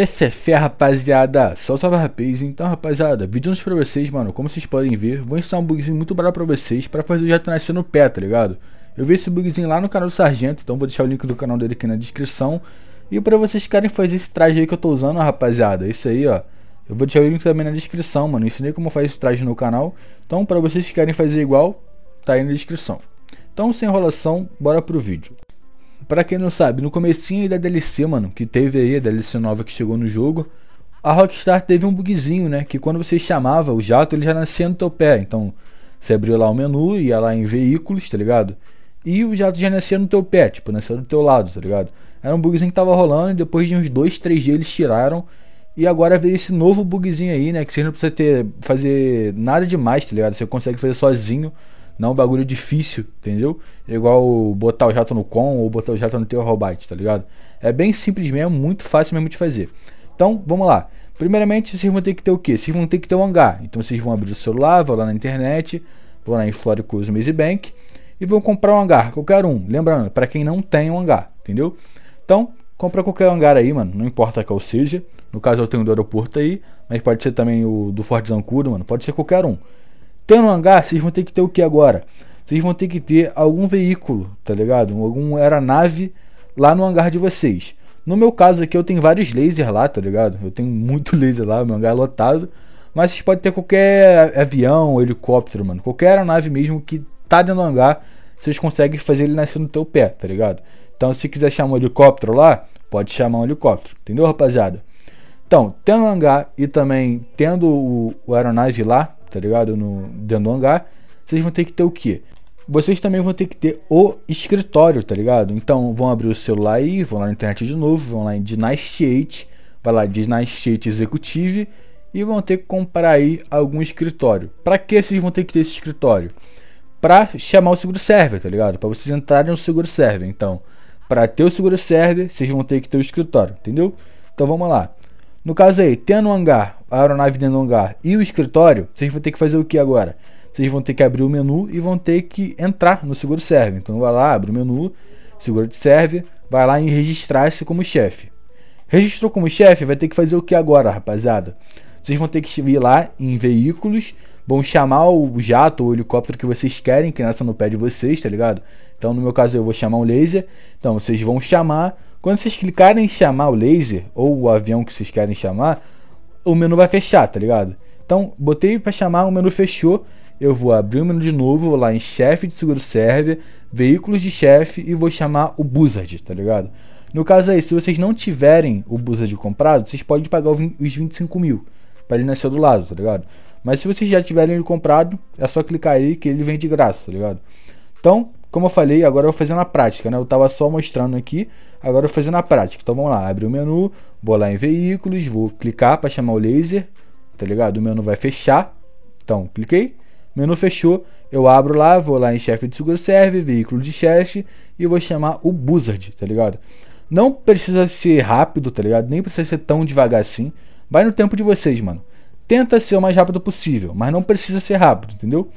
TFF, é rapaziada, só salve rapaz, então rapaziada, vídeo para pra vocês, mano, como vocês podem ver, vou ensinar um bugzinho muito barato pra vocês, pra fazer o jato nascer no pé, tá ligado? Eu vi esse bugzinho lá no canal do Sargento, então vou deixar o link do canal dele aqui na descrição, e pra vocês querem fazer esse traje aí que eu tô usando, rapaziada, esse aí, ó, eu vou deixar o link também na descrição, mano, eu ensinei como faz esse traje no canal, então pra vocês que querem fazer igual, tá aí na descrição. Então, sem enrolação, bora pro vídeo. Pra quem não sabe, no comecinho da DLC, mano, que teve aí, a DLC nova que chegou no jogo, a Rockstar teve um bugzinho, né? Que quando você chamava o jato, ele já nascia no teu pé. Então, você abriu lá o menu, ia lá em veículos, tá ligado? E o jato já nascia no teu pé, tipo, nascia do teu lado, tá ligado? Era um bugzinho que tava rolando e depois de uns 2, 3 dias eles tiraram. E agora veio esse novo bugzinho aí, né? Que você não precisa ter, fazer nada demais, tá ligado? Você consegue fazer sozinho não é um bagulho difícil, entendeu? É igual botar o jato no com ou botar o jato no teu robot, tá ligado? É bem simples mesmo, muito fácil mesmo de fazer. Então, vamos lá. Primeiramente, vocês vão ter que ter o quê? Vocês vão ter que ter um hangar. Então, vocês vão abrir o celular, vão lá na internet, vão lá em Florico Easy Bank e vão comprar um hangar, qualquer um. Lembrando, para quem não tem um hangar, entendeu? Então, compra qualquer hangar aí, mano, não importa qual seja. No caso, eu tenho do aeroporto aí, mas pode ser também o do Fort Zancudo, mano, pode ser qualquer um. Tendo um hangar, vocês vão ter que ter o que agora? Vocês vão ter que ter algum veículo, tá ligado? Algum aeronave lá no hangar de vocês. No meu caso aqui, eu tenho vários lasers lá, tá ligado? Eu tenho muito laser lá, meu hangar é lotado. Mas vocês podem ter qualquer avião, helicóptero, mano. Qualquer aeronave mesmo que tá dentro do hangar, vocês conseguem fazer ele nascer no teu pé, tá ligado? Então, se quiser chamar um helicóptero lá, pode chamar um helicóptero, entendeu, rapaziada? Então, tendo o hangar e também tendo o, o aeronave lá, tá ligado? No, dentro do hangar, vocês vão ter que ter o quê? Vocês também vão ter que ter o escritório, tá ligado? Então vão abrir o celular aí, vão lá na internet de novo, vão lá em Dynastate, vai lá Dynastate Executive e vão ter que comprar aí algum escritório. Para que vocês vão ter que ter esse escritório? Para chamar o seguro server, tá ligado? Para vocês entrarem no seguro server. Então, para ter o seguro server, vocês vão ter que ter o escritório, entendeu? Então vamos lá. No caso aí, tendo o um hangar, a aeronave dentro do hangar e o escritório, vocês vão ter que fazer o que agora? Vocês vão ter que abrir o menu e vão ter que entrar no seguro serve. Então vai lá, abre o menu, seguro de serve, vai lá e registrar-se como chefe. Registrou como chefe, vai ter que fazer o que agora, rapaziada? Vocês vão ter que ir lá em veículos, vão chamar o jato ou helicóptero que vocês querem, que nessa no pé de vocês, tá ligado? Então, no meu caso, eu vou chamar um laser. Então, vocês vão chamar, quando vocês clicarem em chamar o laser, ou o avião que vocês querem chamar, o menu vai fechar, tá ligado? Então, botei para chamar, o menu fechou. Eu vou abrir o menu de novo, vou lá em chefe de seguro server, veículos de chefe e vou chamar o Buzzard, tá ligado? No caso aí, se vocês não tiverem o Buzzard comprado, vocês podem pagar os 25 mil para ele nascer do lado, tá ligado? Mas se vocês já tiverem ele comprado, é só clicar aí que ele vem de graça, tá ligado? Então, como eu falei, agora eu vou fazer na prática, né? Eu estava só mostrando aqui, agora eu vou fazer na prática. Então vamos lá, abre o menu, vou lá em veículos, vou clicar para chamar o laser, tá ligado? O menu vai fechar. Então, cliquei, menu fechou, eu abro lá, vou lá em chefe de seguro serve, veículo de chefe e vou chamar o buzzard, tá ligado? Não precisa ser rápido, tá ligado? Nem precisa ser tão devagar assim. Vai no tempo de vocês, mano. Tenta ser o mais rápido possível, mas não precisa ser rápido, entendeu?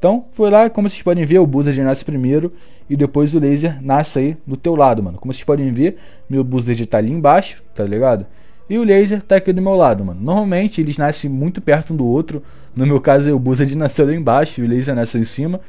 Então, foi lá, como vocês podem ver, o Buzzard nasce primeiro e depois o laser nasce aí do teu lado, mano. Como vocês podem ver, meu Buzzard tá ali embaixo, tá ligado? E o laser tá aqui do meu lado, mano. Normalmente eles nascem muito perto um do outro. No meu caso, o Buzzard nasceu lá embaixo e o laser nasceu em cima.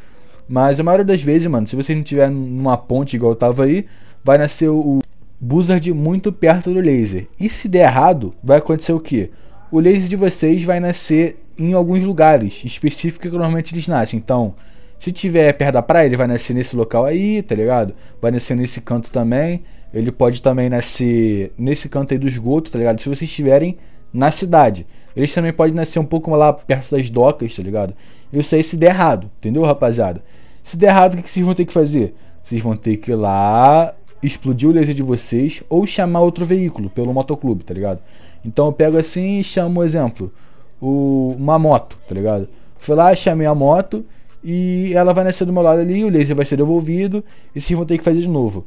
Mas a maioria das vezes, mano, se você não tiver numa ponte igual eu tava aí, vai nascer o Buzzard muito perto do laser. E se der errado, vai acontecer o quê? o laser de vocês vai nascer em alguns lugares específicos que normalmente eles nascem. Então, se tiver perto da praia, ele vai nascer nesse local aí, tá ligado? Vai nascer nesse canto também. Ele pode também nascer nesse canto aí do esgoto, tá ligado? Se vocês estiverem na cidade. Eles também podem nascer um pouco lá perto das docas, tá ligado? Isso aí se der errado, entendeu, rapaziada? Se der errado, o que vocês vão ter que fazer? Vocês vão ter que ir lá explodir o laser de vocês ou chamar outro veículo pelo motoclube, tá ligado? Então eu pego assim e chamo, exemplo, o, uma moto, tá ligado? Fui lá, chamei a moto e ela vai nascer do meu lado ali, o laser vai ser devolvido e vocês vão ter que fazer de novo.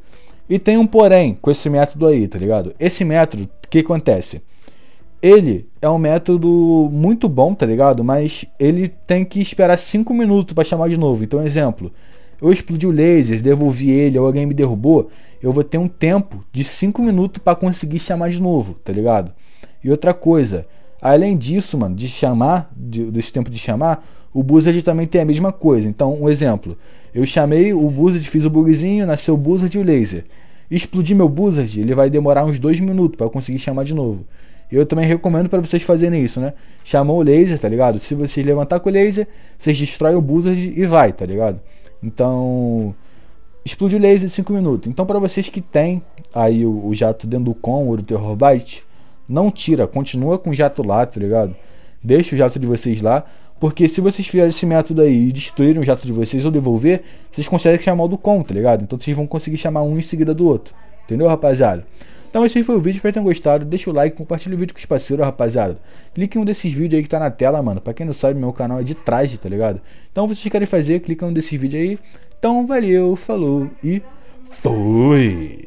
E tem um porém com esse método aí, tá ligado? Esse método, o que acontece? Ele é um método muito bom, tá ligado? Mas ele tem que esperar 5 minutos para chamar de novo. Então, exemplo, eu explodi o laser, devolvi ele, ou alguém me derrubou, eu vou ter um tempo de 5 minutos para conseguir chamar de novo, tá ligado? E outra coisa, além disso, mano, de chamar, de, desse tempo de chamar, o Buzzard também tem a mesma coisa. Então, um exemplo, eu chamei o Buzzard, fiz o bugzinho, nasceu o Buzzard e o laser. Explodir meu Buzzard, ele vai demorar uns 2 minutos para conseguir chamar de novo. Eu também recomendo para vocês fazerem isso, né? Chamou o laser, tá ligado? Se vocês levantar com o laser, vocês destroem o Buzzard e vai, tá ligado? Então, explodiu o laser em 5 minutos. Então, para vocês que tem aí o, o, jato dentro do com ou do Terror não tira, continua com o jato lá, tá ligado? Deixa o jato de vocês lá, porque se vocês fizerem esse método aí e destruírem o jato de vocês ou devolver, vocês conseguem chamar o do com, tá ligado? Então vocês vão conseguir chamar um em seguida do outro. Entendeu, rapaziada? Então esse foi o vídeo, espero que tenham gostado. Deixa o like, compartilha o vídeo com os parceiros, rapaziada. Clique em um desses vídeos aí que tá na tela, mano. Pra quem não sabe, meu canal é de trás, tá ligado? Então vocês querem fazer, clica em um desses vídeos aí. Então valeu, falou e fui!